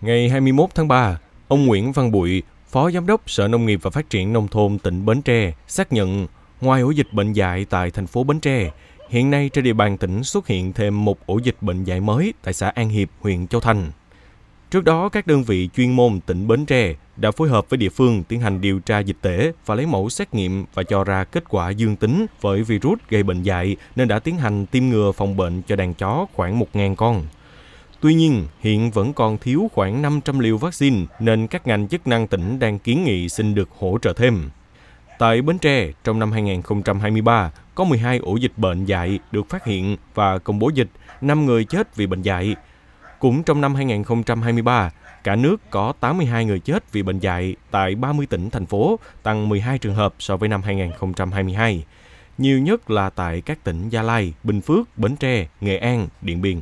Ngày 21 tháng 3, ông Nguyễn Văn Bụi, Phó Giám đốc Sở Nông nghiệp và Phát triển Nông thôn tỉnh Bến Tre xác nhận ngoài ổ dịch bệnh dạy tại thành phố Bến Tre, hiện nay trên địa bàn tỉnh xuất hiện thêm một ổ dịch bệnh dạy mới tại xã An Hiệp, huyện Châu Thành. Trước đó, các đơn vị chuyên môn tỉnh Bến Tre đã phối hợp với địa phương tiến hành điều tra dịch tễ và lấy mẫu xét nghiệm và cho ra kết quả dương tính với virus gây bệnh dạy nên đã tiến hành tiêm ngừa phòng bệnh cho đàn chó khoảng 1.000 con. Tuy nhiên, hiện vẫn còn thiếu khoảng 500 liều vaccine nên các ngành chức năng tỉnh đang kiến nghị xin được hỗ trợ thêm. Tại Bến Tre, trong năm 2023, có 12 ổ dịch bệnh dạy được phát hiện và công bố dịch, 5 người chết vì bệnh dạy. Cũng trong năm 2023, cả nước có 82 người chết vì bệnh dạy tại 30 tỉnh, thành phố, tăng 12 trường hợp so với năm 2022. Nhiều nhất là tại các tỉnh Gia Lai, Bình Phước, Bến Tre, Nghệ An, Điện Biên.